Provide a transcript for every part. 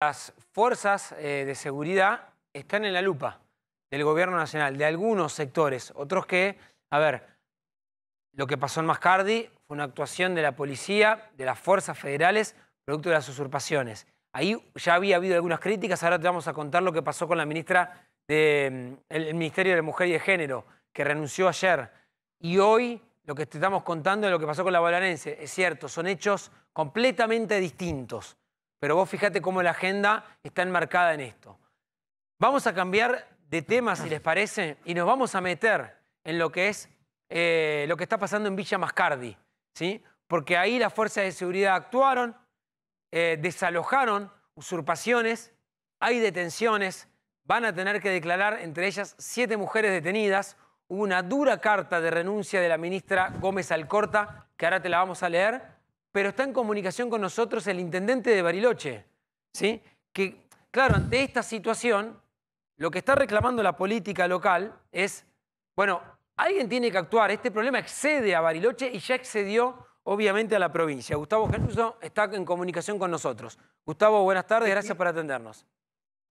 Las fuerzas eh, de seguridad están en la lupa del gobierno nacional, de algunos sectores, otros que, a ver, lo que pasó en Mascardi fue una actuación de la policía, de las fuerzas federales, producto de las usurpaciones. Ahí ya había habido algunas críticas, ahora te vamos a contar lo que pasó con la ministra del mm, Ministerio de Mujer y de Género, que renunció ayer. Y hoy lo que te estamos contando es lo que pasó con la Balanense, Es cierto, son hechos completamente distintos. Pero vos fíjate cómo la agenda está enmarcada en esto. Vamos a cambiar de tema, si les parece, y nos vamos a meter en lo que es eh, lo que está pasando en Villa Mascardi, ¿sí? Porque ahí las fuerzas de seguridad actuaron, eh, desalojaron usurpaciones, hay detenciones, van a tener que declarar entre ellas siete mujeres detenidas. Hubo una dura carta de renuncia de la ministra Gómez Alcorta, que ahora te la vamos a leer pero está en comunicación con nosotros el intendente de Bariloche, ¿sí? que, claro, ante esta situación, lo que está reclamando la política local es, bueno, alguien tiene que actuar, este problema excede a Bariloche y ya excedió, obviamente, a la provincia. Gustavo Genuso está en comunicación con nosotros. Gustavo, buenas tardes, gracias por atendernos.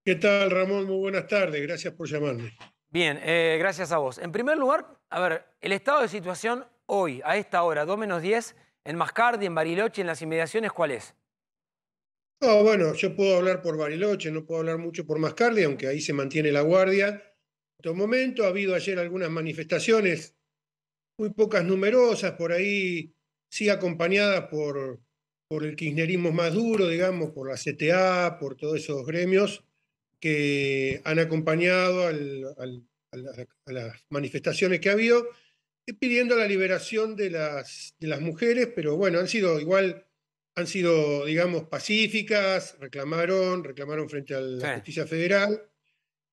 ¿Qué tal, Ramón? Muy buenas tardes, gracias por llamarme. Bien, eh, gracias a vos. En primer lugar, a ver, el estado de situación hoy, a esta hora, 2 menos 10, en Mascardi, en Bariloche, en las inmediaciones, ¿cuál es? bueno, yo puedo hablar por Bariloche, no puedo hablar mucho por Mascardi, aunque ahí se mantiene la guardia. En todo momento ha habido ayer algunas manifestaciones, muy pocas numerosas, por ahí sí acompañadas por, por el kirchnerismo más duro, digamos, por la CTA, por todos esos gremios que han acompañado a las manifestaciones que ha habido pidiendo la liberación de las, mujeres, pero bueno, han sido igual, han sido, digamos, pacíficas, reclamaron, reclamaron frente a la justicia federal.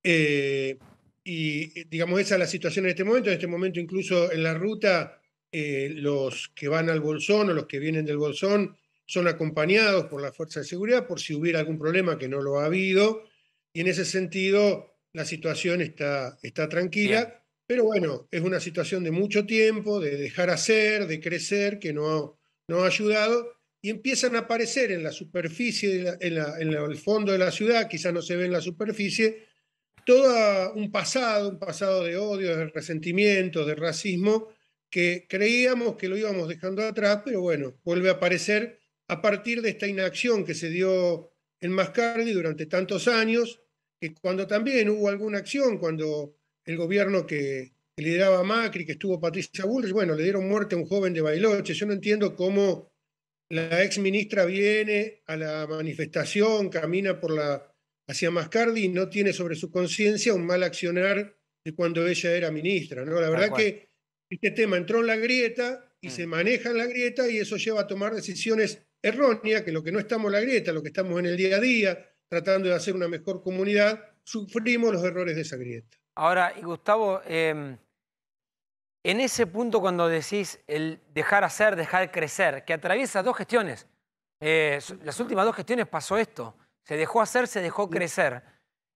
Eh, y eh, digamos, esa es la situación en este momento. En este momento, incluso en la ruta, eh, los que van al Bolsón o los que vienen del Bolsón son acompañados por la Fuerza de Seguridad por si hubiera algún problema, que no lo ha habido. Y en ese sentido, la situación está, está tranquila. Pero bueno, es una situación de mucho tiempo, de dejar hacer, de crecer, que no, ha ayudado. Y empiezan a aparecer en la superficie, en, en, el fondo de la ciudad, quizás no se ve en la superficie, todo un pasado, un pasado de odio, de resentimiento, de racismo, que creíamos que lo íbamos dejando atrás, pero bueno, vuelve a aparecer a partir de esta inacción que se dio en Mascardi durante tantos años, que cuando también hubo alguna acción, cuando el gobierno que, lideraba Macri, que estuvo Patricia Bullrich, bueno, le dieron muerte a un joven de Bailoche. Yo no entiendo cómo la ex ministra viene a la manifestación, camina por la hacia Mascardi y no tiene sobre su conciencia un mal accionar de cuando ella era ministra. ¿no? La verdad que este tema entró en la grieta y mm. se maneja en la grieta y eso lleva a tomar decisiones erróneas, que lo que no estamos en la grieta, lo que estamos en el día a día, tratando de hacer una mejor comunidad, sufrimos los errores de esa grieta. Ahora, y Gustavo, em, en ese punto cuando decís el dejar hacer, dejar crecer, que atraviesa dos gestiones, eh, las últimas dos gestiones pasó esto, se dejó hacer, se dejó crecer.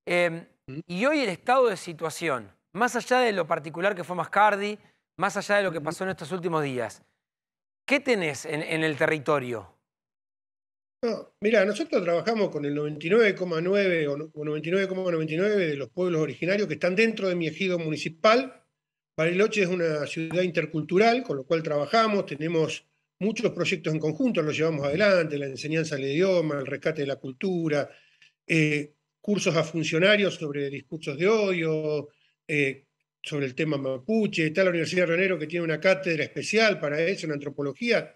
Em, y hoy el estado de situación, más allá de lo particular que fue Mascardi, más allá de lo que pasó en estos últimos días, ¿qué tenés en el territorio? mira, nosotros trabajamos con el 99,9 o 99,99 de los pueblos originarios que están dentro de mi ejido municipal. Bariloche es una ciudad intercultural, con lo cual trabajamos, tenemos muchos proyectos en conjunto, los llevamos adelante, la enseñanza del idioma, el rescate de la cultura, eh, cursos a funcionarios sobre discursos de odio, eh, sobre el tema mapuche, está la Universidad de Ronero que tiene una cátedra especial para eso en antropología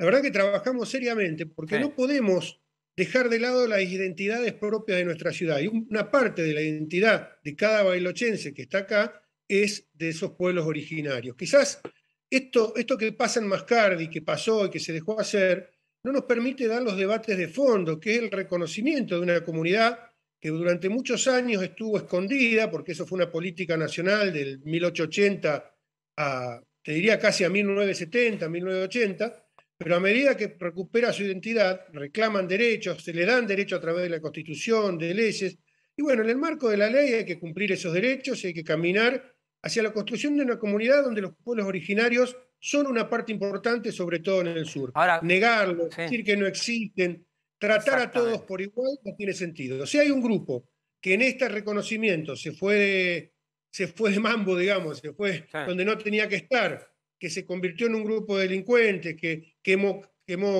la verdad que trabajamos seriamente porque no podemos dejar de lado las identidades propias de nuestra ciudad. Y una parte de la identidad de cada bailochense que está acá es de esos pueblos originarios. Quizás esto, esto que pasa en Mascardi, que pasó y que se dejó hacer, no nos permite dar los debates de fondo, que es el reconocimiento de una comunidad que durante muchos años estuvo escondida, porque eso fue una política nacional del 1880 a, te diría casi a 1970, 1980, pero a medida que recupera su identidad, reclaman derechos, se le dan derechos a través de la Constitución, de leyes. Y bueno, en el marco de la ley hay que cumplir esos derechos y hay que caminar hacia la construcción de una comunidad donde los pueblos originarios son una parte importante, sobre todo en el sur. Ahora, Negarlo, decir que no existen, tratar a todos por igual no tiene sentido. O si sea, hay un grupo que en este reconocimiento se fue de, se fue de mambo, digamos, se fue donde no tenía que estar, que se convirtió en un grupo de delincuentes, que quemó,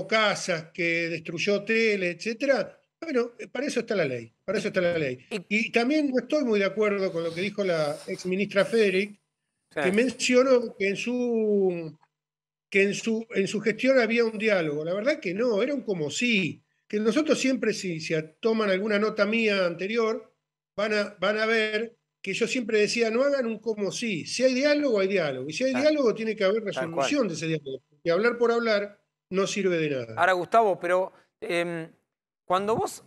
casas, que destruyó hoteles, etc. bueno, eh, para eso está la ley, para eso está la ley. Y también no estoy muy de acuerdo con lo que dijo la ex ministra Federic, que mencionó que en su que en su en su gestión había un diálogo. La verdad que no, era un como sí. Que nosotros siempre si, toman alguna nota mía anterior, van a, van a ver que yo siempre decía, no hagan un como sí. Si hay diálogo, hay diálogo. Y si hay diálogo, tiene que haber resolución de ese diálogo. Porque hablar por hablar no sirve de nada. Ahora, Gustavo, pero em, cuando vos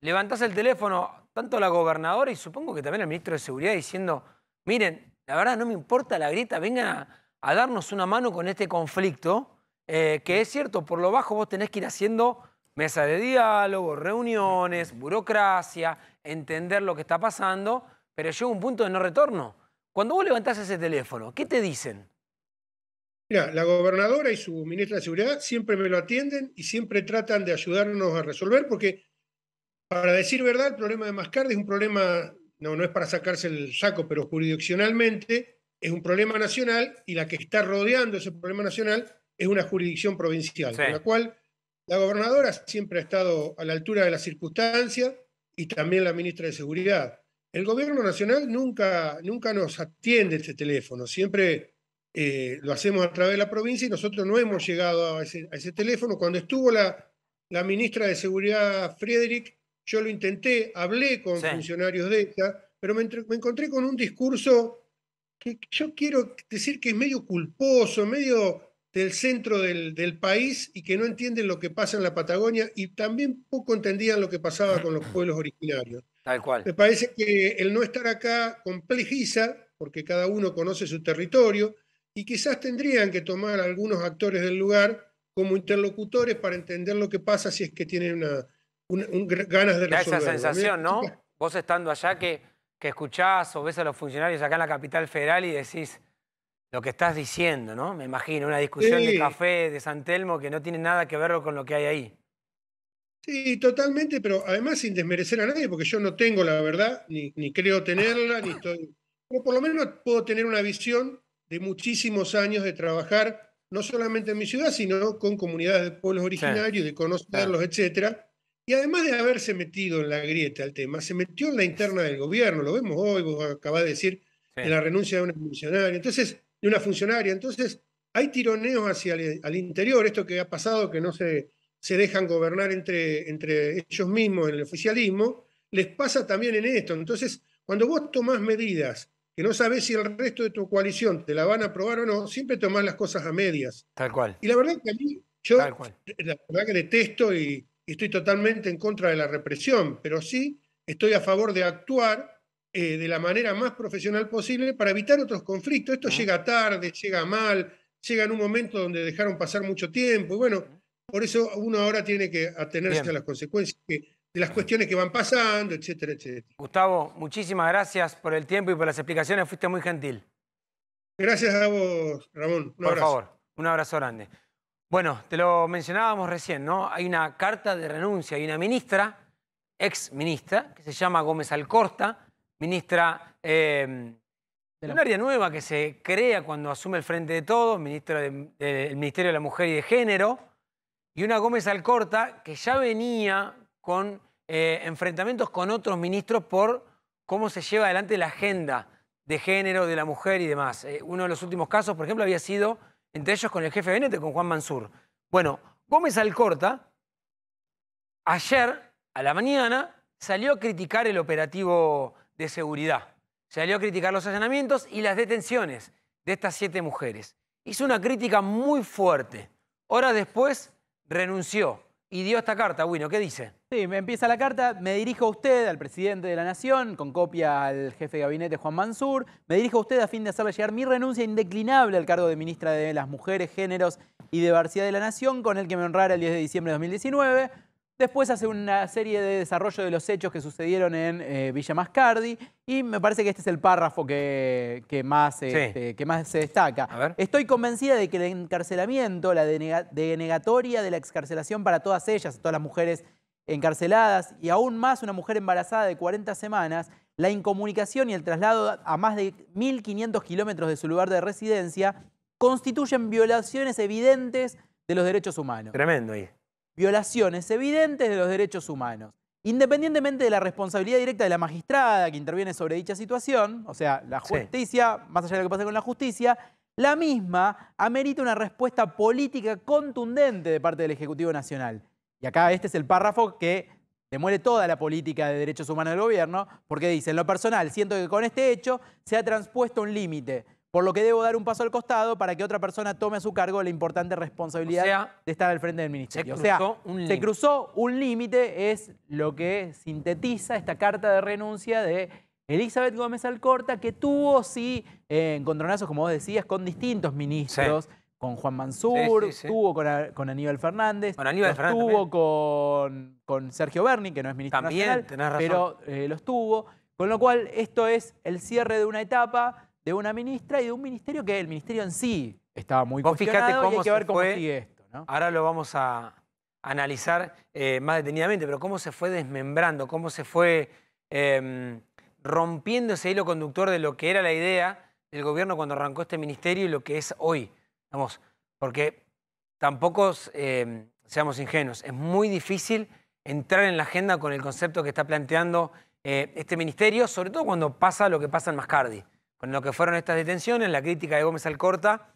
levantás el teléfono, tanto la gobernadora y supongo que también el ministro de Seguridad diciendo, miren, la verdad no me importa la grieta, vengan a, darnos una mano con este conflicto, eh, que es cierto, por lo bajo vos tenés que ir haciendo mesa de diálogo, reuniones, burocracia, entender lo que está pasando pero llega un punto de no retorno. Cuando vos levantás ese teléfono, ¿qué te dicen? Mira, la gobernadora y su ministra de Seguridad siempre me lo atienden y siempre tratan de ayudarnos a resolver, porque para decir verdad, el problema de Mascardi es un problema, no, no es para sacarse el saco, pero jurisdiccionalmente es un problema nacional y la que está rodeando ese problema nacional es una jurisdicción provincial, con la cual la gobernadora siempre ha estado a la altura de las circunstancias y también la ministra de Seguridad. El gobierno nacional nunca, nunca nos atiende este teléfono, siempre eh, lo hacemos a través de la provincia y nosotros no hemos llegado a ese, teléfono. Cuando estuvo la, ministra de Seguridad, Friedrich, yo lo intenté, hablé con funcionarios de esta, pero me, encontré con un discurso que yo quiero decir que es medio culposo, medio del centro del, país y que no entienden lo que pasa en la Patagonia y también poco entendían lo que pasaba con los pueblos originarios. Tal cual. Me parece que el no estar acá complejiza, porque cada uno conoce su territorio, y quizás tendrían que tomar a algunos actores del lugar como interlocutores para entender lo que pasa si es que tienen una, un, ganas de resolverlo. Esa sensación, ¿no? Vos estando allá que, que escuchás o ves a los funcionarios acá en la capital federal y decís lo que estás diciendo, ¿no? Me imagino, una discusión de café de San Telmo que no tiene nada que ver con lo que hay ahí. Sí, totalmente, pero además sin desmerecer a nadie, porque yo no tengo la verdad, ni, ni creo tenerla, ni estoy. Pero por lo menos puedo tener una visión de muchísimos años de trabajar, no solamente en mi ciudad, sino con comunidades de pueblos originarios, de conocerlos, etc. etcétera. Y además de haberse metido en la grieta el tema, se metió en la interna del gobierno, lo vemos hoy, vos acabás de decir, en la renuncia de una funcionaria, entonces, de una funcionaria. Entonces, hay tironeos hacia el, al interior, esto que ha pasado, que no se se dejan gobernar entre, entre ellos mismos en el oficialismo, les pasa también en esto. Entonces, cuando vos tomás medidas que no sabés si el resto de tu coalición te la van a aprobar o no, siempre tomás las cosas a medias. Tal cual. Y la verdad que a mí, yo la verdad que detesto y, estoy totalmente en contra de la represión, pero sí estoy a favor de actuar eh, de la manera más profesional posible para evitar otros conflictos. Esto llega tarde, llega mal, llega en un momento donde dejaron pasar mucho tiempo, y bueno, por eso uno ahora tiene que atenerse a las consecuencias de las cuestiones que van pasando, etcétera, etcétera. Gustavo, muchísimas gracias por el tiempo y por las explicaciones, fuiste muy gentil. Gracias a vos, Ramón. por favor, un abrazo grande. Bueno, te lo mencionábamos recién, ¿no? Hay una carta de renuncia, y una ministra, ex ministra, que se llama Gómez Alcorta, ministra eh, de un área nueva que se crea cuando asume el frente de todos, ministra del Ministerio de la Mujer y de Género y una Gómez Alcorta que ya venía con eh, enfrentamientos con otros ministros por cómo se lleva adelante la agenda de género, de la mujer y demás. Eh, uno de los últimos casos, por ejemplo, había sido entre ellos con el jefe de Benete, con Juan Mansur. Bueno, Gómez Alcorta ayer a la mañana salió a criticar el operativo de seguridad. Salió a criticar los allanamientos y las detenciones de estas siete mujeres. Hizo una crítica muy fuerte. Horas después renunció y dio esta carta, bueno ¿Qué dice? Sí, me empieza la carta. Me dirijo a usted, al presidente de la Nación, con copia al jefe de gabinete Juan Mansur. Me dirijo a usted a fin de hacerle llegar mi renuncia indeclinable al cargo de ministra de las Mujeres, Géneros y Diversidad de la Nación, con el que me honrara el 10 de diciembre de 2019. Después hace una serie de desarrollo de los hechos que sucedieron en eh, Villa Mascardi y me parece que este es el párrafo que, que más, este, que más se destaca. Estoy convencida de que el encarcelamiento, la denegatoria de la excarcelación para todas ellas, todas las mujeres encarceladas y aún más una mujer embarazada de 40 semanas, la incomunicación y el traslado a más de 1.500 kilómetros de su lugar de residencia constituyen violaciones evidentes de los derechos humanos. Tremendo ahí violaciones evidentes de los derechos humanos. Independientemente de la responsabilidad directa de la magistrada que interviene sobre dicha situación, o sea, la justicia, más allá de lo que pasa con la justicia, la misma amerita una respuesta política contundente de parte del Ejecutivo Nacional. Y acá este es el párrafo que demuele toda la política de derechos humanos del gobierno, porque dice, en lo personal, siento que con este hecho se ha transpuesto un límite por lo que debo dar un paso al costado para que otra persona tome a su cargo la importante responsabilidad de estar al frente del ministerio. o sea, se cruzó un límite, es lo que sintetiza esta carta de renuncia de Elizabeth Gómez Alcorta, que tuvo, sí, eh, encontronazos, como vos decías, con distintos ministros. Con Juan Mansur, estuvo con, Aníbal Fernández, bueno, tuvo con, Sergio Berni, que no es ministro también, nacional, pero eh, los tuvo. Con lo cual, esto es el cierre de una etapa de una ministra y de un ministerio que el ministerio en sí estaba muy complicado. fíjate cómo que ver sigue esto. Ahora lo vamos a analizar eh, más detenidamente, pero cómo se fue desmembrando, cómo se fue em, rompiendo ese hilo conductor de lo que era la idea del gobierno cuando arrancó este ministerio y lo que es hoy. Vamos, porque tampoco em, seamos ingenuos, es muy difícil entrar en la agenda con el concepto que está planteando eh, este ministerio, sobre todo cuando pasa lo que pasa en Mascardi con lo que fueron estas detenciones, la crítica de Gómez Alcorta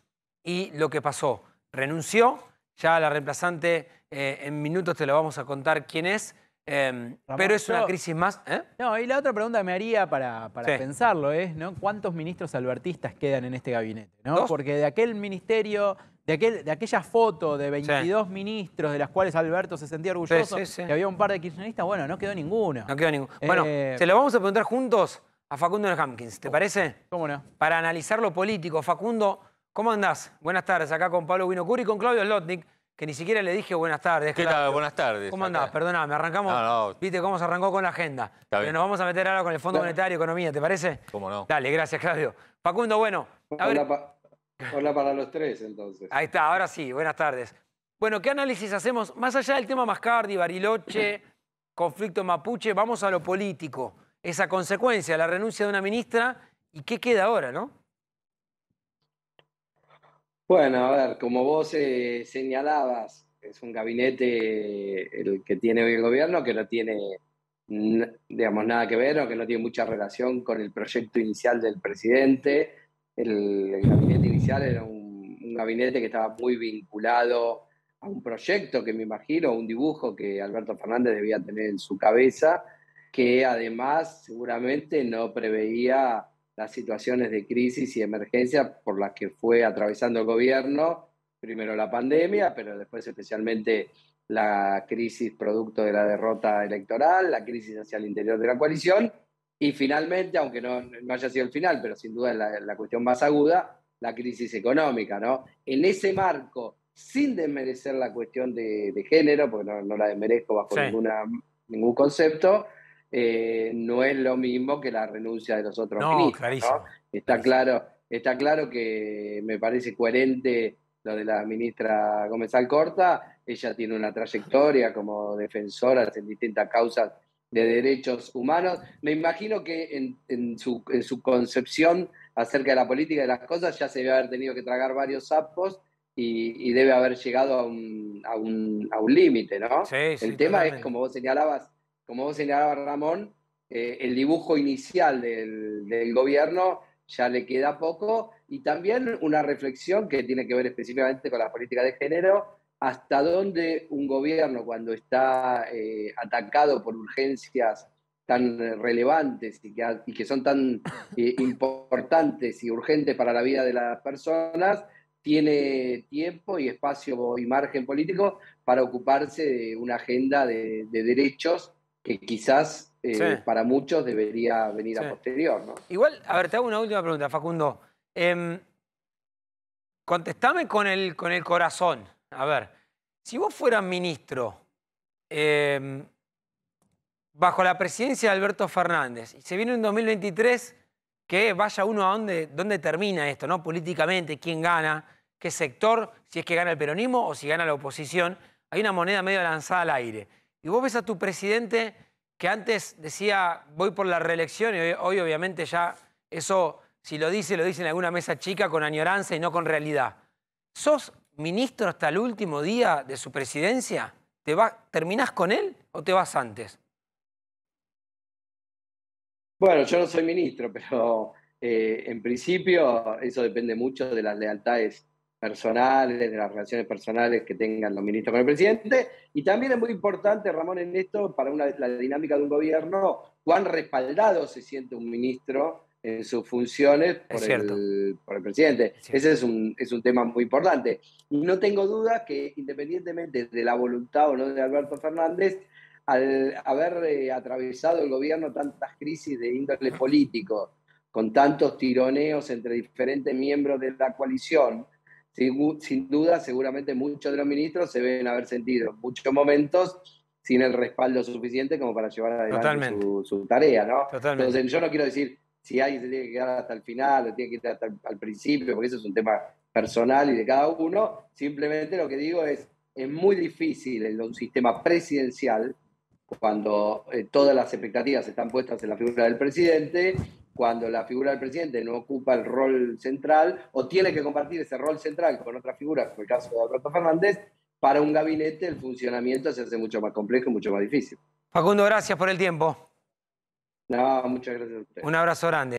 y lo que pasó. Renunció, ya la reemplazante eh, en minutos te lo vamos a contar quién es, em, pero es una crisis más. ¿eh? No, y la otra pregunta me haría para, pensarlo es, ¿no? ¿Cuántos ministros albertistas quedan en este gabinete? ¿no? Porque de aquel ministerio, de, aquel, de aquella foto de 22 ministros de las cuales Alberto se sentía orgulloso, y había un par de kirchneristas, bueno, no quedó ninguno. No quedó ninguno. Eh, bueno, se lo vamos a preguntar juntos a Facundo Hampkins, ¿te oh. parece? ¿Cómo no? Para analizar lo político. Facundo, ¿cómo andás? Buenas tardes, acá con Pablo Winocuri y con Claudio Slotnik, que ni siquiera le dije buenas tardes. ¿Qué tal? Buenas tardes. ¿Cómo andás? me arrancamos, no, no. viste cómo se arrancó con la agenda. Pero nos vamos a meter ahora con el Fondo Monetario, Economía, ¿te parece? ¿Cómo no? Dale, gracias, Claudio. Facundo, bueno. hola para los tres, entonces. Ahí está, ahora sí, buenas tardes. Bueno, ¿qué análisis hacemos? Más allá del tema Mascardi, Bariloche, conflicto mapuche, vamos a lo político esa consecuencia, la renuncia de una ministra, y qué queda ahora, ¿no? Bueno, a ver, como vos eh, señalabas, es un gabinete eh, el que tiene hoy el gobierno que no tiene, digamos, nada que ver o que no tiene mucha relación con el proyecto inicial del presidente. El, gabinete inicial era un, un gabinete que estaba muy vinculado a un proyecto que me imagino, un dibujo que Alberto Fernández debía tener en su cabeza que además seguramente no preveía las situaciones de crisis y emergencia por las que fue atravesando el gobierno, primero la pandemia, pero después especialmente la crisis producto de la derrota electoral, la crisis hacia el interior de la coalición y finalmente, aunque no, no haya sido el final, pero sin duda la, la cuestión más aguda, la crisis económica. ¿no? En ese marco, sin desmerecer la cuestión de, género, porque no, la desmerezco bajo ninguna, ningún concepto, eh, no es lo mismo que la renuncia de los otros no, Está claro, está claro que me parece coherente lo de la ministra Gómez Alcorta, ella tiene una trayectoria como defensora en distintas causas de derechos humanos. Me imagino que en, su, concepción acerca de la política de las cosas ya se debe haber tenido que tragar varios sapos y, debe haber llegado a un, límite, ¿no? El tema es, como vos señalabas, como vos Ramón, eh, el dibujo inicial del, gobierno ya le queda poco y también una reflexión que tiene que ver específicamente con las políticas de género, hasta dónde un gobierno cuando está eh, atacado por urgencias tan relevantes y que, y que son tan eh, importantes y urgentes para la vida de las personas, tiene tiempo y espacio y margen político para ocuparse de una agenda de, de derechos que quizás eh, para muchos debería venir a posterior. ¿no? Igual, a ver, te hago una última pregunta, Facundo. Em, contestame con el, con el corazón. A ver, si vos fueras ministro em, bajo la presidencia de Alberto Fernández y se viene un 2023 que vaya uno a dónde, dónde termina esto, ¿no? Políticamente, quién gana, qué sector, si es que gana el peronismo o si gana la oposición. Hay una moneda medio lanzada al aire. Y vos ves a tu presidente que antes decía voy por la reelección y hoy, obviamente ya eso, si lo dice, lo dice en alguna mesa chica con añoranza y no con realidad. ¿Sos ministro hasta el último día de su presidencia? ¿Te ¿Terminás con él o te vas antes? Bueno, yo no soy ministro, pero eh, en principio eso depende mucho de las lealtades personales, de las relaciones personales que tengan los ministros con el presidente. Y también es muy importante, Ramón, en esto, para una, la dinámica de un gobierno, cuán respaldado se siente un ministro en sus funciones por, el, por el, presidente. Ese es un, tema muy importante. Y no tengo duda que, independientemente de la voluntad o no de Alberto Fernández, al haber eh, atravesado el gobierno tantas crisis de índole político, con tantos tironeos entre diferentes miembros de la coalición, sin, duda, seguramente muchos de los ministros se ven haber sentido muchos momentos sin el respaldo suficiente como para llevar adelante su, tarea, ¿no? Entonces, yo no quiero decir si hay se tiene que quedar hasta el final o tiene que ir hasta el, al principio, porque eso es un tema personal y de cada uno. Simplemente lo que digo es, es muy difícil en un sistema presidencial, cuando eh, todas las expectativas están puestas en la figura del presidente, cuando la figura del presidente no ocupa el rol central o tiene que compartir ese rol central con otras figuras, como el caso de Alberto Fernández, para un gabinete el funcionamiento se hace mucho más complejo y mucho más difícil. Facundo, gracias por el tiempo. No, muchas gracias a usted. Un abrazo grande.